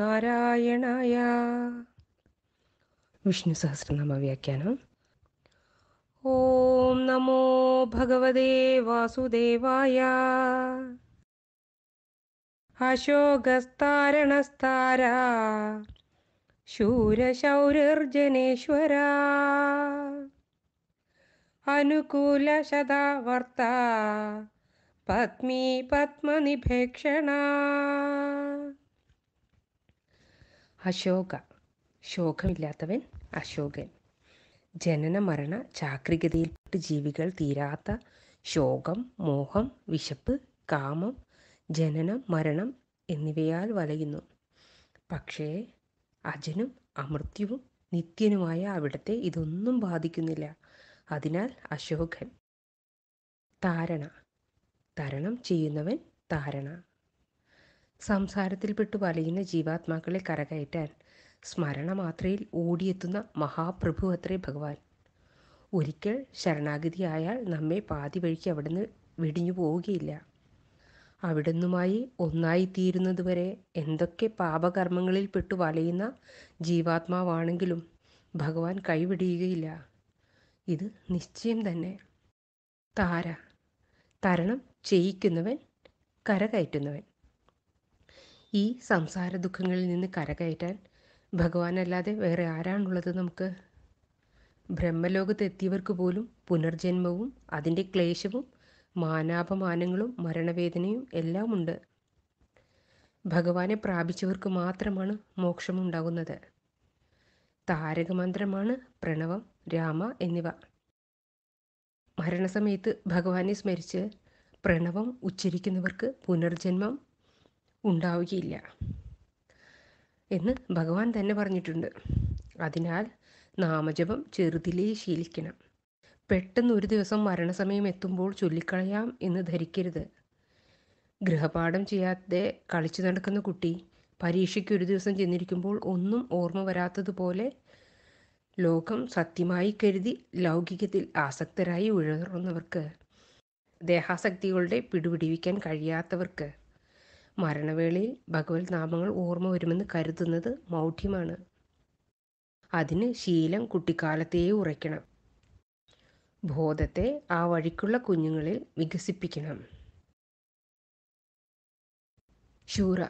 നാരായണായ വിഷ്ണു സഹസ്രനാമ വ്യാഖ്യാനം ഓം നമോ ഭഗവതേ വാസുദേവായ അശോകസ്താരണസ്താര ശൂരശൗരർജനേശ്വര അനുകൂല ശതാവർത്ത പത്മീ പത്മനിഭേക്ഷണാ അശോക ശോകമില്ലാത്തവൻ അശോകൻ ജനന മരണ ചാക്രികതയിൽപ്പെട്ട് ജീവികൾ തീരാത്ത ശോകം മോഹം വിശപ്പ് കാമം ജനനം മരണം എന്നിവയാൽ വലയുന്നു പക്ഷേ അജനും അമൃത്യവും നിത്യനുമായ അവിടത്തെ ഇതൊന്നും ബാധിക്കുന്നില്ല അതിനാൽ അശോകൻ താരണ തരണം ചെയ്യുന്നവൻ താരണ സംസാരത്തിൽപ്പെട്ടു വലയുന്ന ജീവാത്മാക്കളെ കരകയറ്റാൻ സ്മരണമാത്രയിൽ ഓടിയെത്തുന്ന മഹാപ്രഭു അത്രേ ഭഗവാൻ ഒരിക്കൽ ശരണാഗതിയായാൽ നമ്മെ പാതി വഴിക്ക് അവിടുന്ന് വെടിഞ്ഞു പോവുകയില്ല അവിടുന്നുമായി ഒന്നായിത്തീരുന്നതുവരെ എന്തൊക്കെ പാപകർമ്മങ്ങളിൽ പെട്ടു വലയുന്ന ജീവാത്മാവാണെങ്കിലും ഭഗവാൻ കൈവിടിയുകയില്ല ഇത് നിശ്ചയം തന്നെ താര തരണം ചെയ്യിക്കുന്നവൻ കരകയറ്റുന്നവൻ ഈ സംസാര ദുഃഖങ്ങളിൽ നിന്ന് കരകയറ്റാൻ ഭഗവാനല്ലാതെ വേറെ ആരാണുള്ളത് നമുക്ക് ബ്രഹ്മലോകത്തെത്തിയവർക്ക് പോലും പുനർജന്മവും അതിൻ്റെ ക്ലേശവും മാനാപമാനങ്ങളും മരണവേദനയും എല്ലാം ഉണ്ട് ഭഗവാനെ പ്രാപിച്ചവർക്ക് മാത്രമാണ് മോക്ഷമുണ്ടാകുന്നത് താരകമന്ത്രമാണ് പ്രണവം രാമ എന്നിവ മരണസമയത്ത് ഭഗവാനെ സ്മരിച്ച് പ്രണവം ഉച്ചരിക്കുന്നവർക്ക് പുനർജന്മം ഉണ്ടാവുകയില്ല എന്ന് ഭഗവാൻ തന്നെ പറഞ്ഞിട്ടുണ്ട് അതിനാൽ നാമജപം ചെറുതിലേ ശീലിക്കണം പെട്ടെന്ന് ഒരു ദിവസം മരണസമയം എത്തുമ്പോൾ ചൊല്ലിക്കളയാം എന്ന് ധരിക്കരുത് ഗൃഹപാഠം ചെയ്യാതെ കളിച്ചു നടക്കുന്ന കുട്ടി പരീക്ഷയ്ക്ക് ഒരു ദിവസം ചെന്നിരിക്കുമ്പോൾ ഒന്നും ഓർമ്മ വരാത്തതുപോലെ ലോകം സത്യമായി കരുതി ലൗകികത്തിൽ ആസക്തരായി ഉഴറുന്നവർക്ക് ദേഹാസക്തികളുടെ പിടിപിടിവിക്കാൻ കഴിയാത്തവർക്ക് മരണവേളയിൽ ഭഗവത് നാമങ്ങൾ ഓർമ്മ വരുമെന്ന് കരുതുന്നത് മൗഢ്യമാണ് അതിന് ശീലം കുട്ടിക്കാലത്തേ ഉറയ്ക്കണം ബോധത്തെ ആ വഴിക്കുള്ള കുഞ്ഞുങ്ങളിൽ വികസിപ്പിക്കണം ശൂറ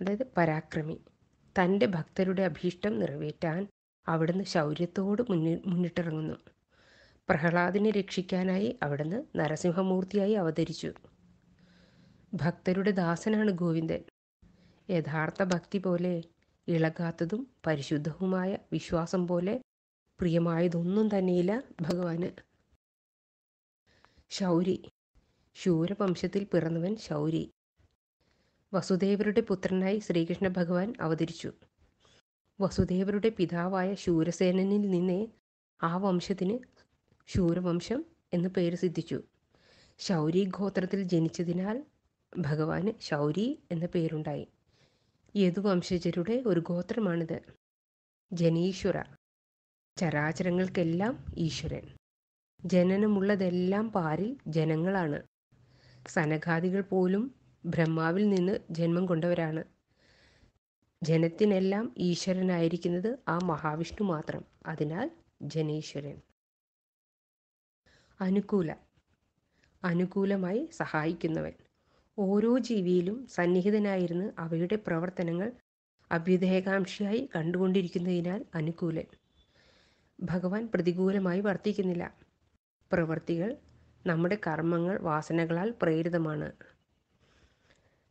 അതായത് പരാക്രമി തൻ്റെ ഭക്തരുടെ അഭീഷ്ടം നിറവേറ്റാൻ അവിടുന്ന് ശൗര്യത്തോട് മുന്നിൽ മുന്നിട്ടിറങ്ങുന്നു പ്രഹ്ലാദിനെ രക്ഷിക്കാനായി അവിടുന്ന് നരസിംഹമൂർത്തിയായി അവതരിച്ചു ഭക്തരുടെ ദാസനാണ് ഗോവിന്ദൻ യഥാർത്ഥ ഭക്തി പോലെ ഇളകാത്തതും പരിശുദ്ധവുമായ വിശ്വാസം പോലെ പ്രിയമായതൊന്നും തന്നെയില്ല ഭഗവാന് ശൗരി ശൂരവംശത്തിൽ പിറന്നവൻ ശൗരി വസുദേവരുടെ പുത്രനായി ശ്രീകൃഷ്ണ ഭഗവാൻ അവതരിച്ചു വസുദേവരുടെ പിതാവായ ശൂരസേനനിൽ നിന്നേ ആ വംശത്തിന് ശൂരവംശം എന്ന് പേര് സിദ്ധിച്ചു ശൗരി ഗോത്രത്തിൽ ജനിച്ചതിനാൽ ഭഗവാന് ശൗരി എന്ന പേരുണ്ടായി യദുവംശജരുടെ ഒരു ഗോത്രമാണിത് ജനീശ്വര ചരാചരങ്ങൾക്കെല്ലാം ഈശ്വരൻ ജനനമുള്ളതെല്ലാം പാരിൽ ജനങ്ങളാണ് സനഘാദികൾ പോലും ബ്രഹ്മാവിൽ നിന്ന് ജന്മം കൊണ്ടവരാണ് ജനത്തിനെല്ലാം ഈശ്വരനായിരിക്കുന്നത് ആ മഹാവിഷ്ണു മാത്രം അതിനാൽ ജനീശ്വരൻ അനുകൂല അനുകൂലമായി സഹായിക്കുന്നവൻ ഓരോ ജീവിയിലും സന്നിഹിതനായിരുന്ന് അവയുടെ പ്രവർത്തനങ്ങൾ അഭ്യുദയകാംക്ഷിയായി കണ്ടുകൊണ്ടിരിക്കുന്നതിനാൽ അനുകൂലൻ ഭഗവാൻ പ്രതികൂലമായി വർത്തിക്കുന്നില്ല പ്രവൃത്തികൾ നമ്മുടെ കർമ്മങ്ങൾ വാസനകളാൽ പ്രേരിതമാണ്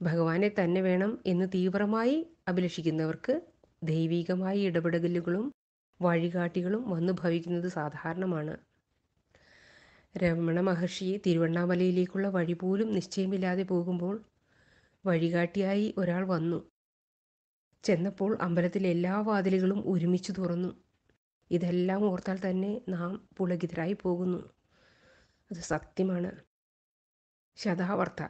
ഭഗവാനെ തന്നെ വേണം എന്ന് തീവ്രമായി അഭിലഷിക്കുന്നവർക്ക് ദൈവികമായ ഇടപെടലുകളും വഴികാട്ടികളും വന്നു ഭവിക്കുന്നത് സാധാരണമാണ് രമണ മഹർഷി തിരുവണ്ണാമലയിലേക്കുള്ള വഴി പോലും നിശ്ചയമില്ലാതെ പോകുമ്പോൾ വഴികാട്ടിയായി ഒരാൾ വന്നു ചെന്നപ്പോൾ അമ്പലത്തിലെ എല്ലാ വാതിലുകളും ഒരുമിച്ച് തുറന്നു ഇതെല്ലാം ഓർത്താൽ തന്നെ നാം പുളകിതരായി പോകുന്നു അത് സത്യമാണ് ശതാവർത്ത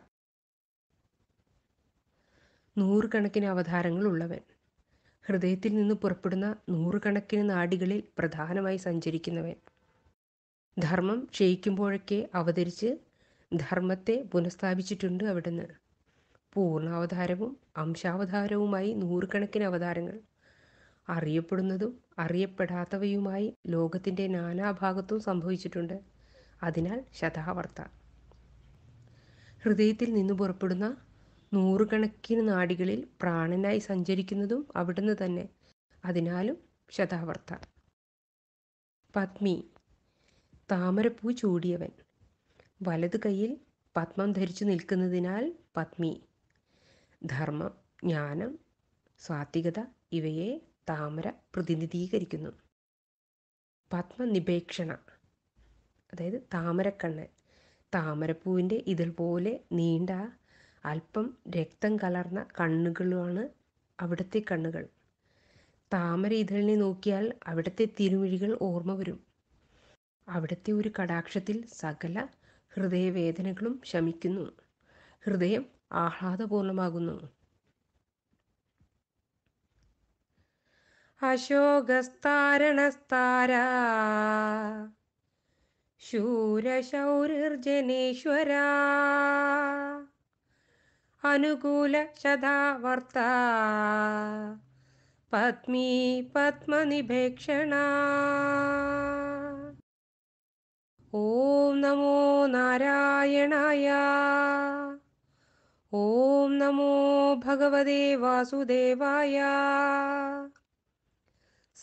നൂറുകണക്കിന് അവതാരങ്ങൾ ഉള്ളവൻ ഹൃദയത്തിൽ നിന്ന് പുറപ്പെടുന്ന നൂറുകണക്കിന് നാടികളിൽ പ്രധാനമായി സഞ്ചരിക്കുന്നവൻ ധർമ്മം ക്ഷയിക്കുമ്പോഴൊക്കെ അവതരിച്ച് ധർമ്മത്തെ പുനഃസ്ഥാപിച്ചിട്ടുണ്ട് അവിടുന്ന് പൂർണ്ണാവതാരവും അംശാവതാരവുമായി നൂറുകണക്കിന് അവതാരങ്ങൾ അറിയപ്പെടുന്നതും അറിയപ്പെടാത്തവയുമായി ലോകത്തിൻ്റെ നാനാഭാഗത്തും സംഭവിച്ചിട്ടുണ്ട് അതിനാൽ ശതാവർത്ത ഹൃദയത്തിൽ നിന്ന് പുറപ്പെടുന്ന നൂറുകണക്കിന് നാടികളിൽ പ്രാണനായി സഞ്ചരിക്കുന്നതും അവിടുന്ന് തന്നെ അതിനാലും ശതാവർത്ത പത്മി താമരപ്പൂ ചൂടിയവൻ വലതു കയ്യിൽ പത്മം ധരിച്ചു നിൽക്കുന്നതിനാൽ പത്മി ധർമ്മം ജ്ഞാനം സാത്വികത ഇവയെ താമര പ്രതിനിധീകരിക്കുന്നു പത്മനിപേക്ഷണ അതായത് താമരക്കണ്ണ് താമരപ്പൂവിൻ്റെ ഇതുപോലെ നീണ്ട അല്പം രക്തം കലർന്ന കണ്ണുകളാണ് അവിടുത്തെ കണ്ണുകൾ താമര ഇതളിനെ നോക്കിയാൽ അവിടുത്തെ തിരുമിഴികൾ ഓർമ്മ വരും അവിടുത്തെ ഒരു കടാക്ഷത്തിൽ സകല ഹൃദയവേദനകളും ശമിക്കുന്നു ഹൃദയം ആഹ്ലാദപൂർണമാകുന്നു അശോകസ്താരണസ്താര ശൂരശൗരർജനേശ്വര അനുകൂല ശതാവർത്ത പത്മീ പത്മനിഭേക്ഷണ നമോ നാരായണായ ഓം നമോ ഭഗവതേ വാസുദേവായ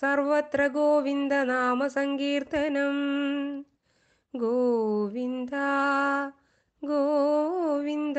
സർവത്ര ഗോവിന്ദ നാമ സങ്കീർത്തനം ഗോവിന്ദ ഗോവിന്ദ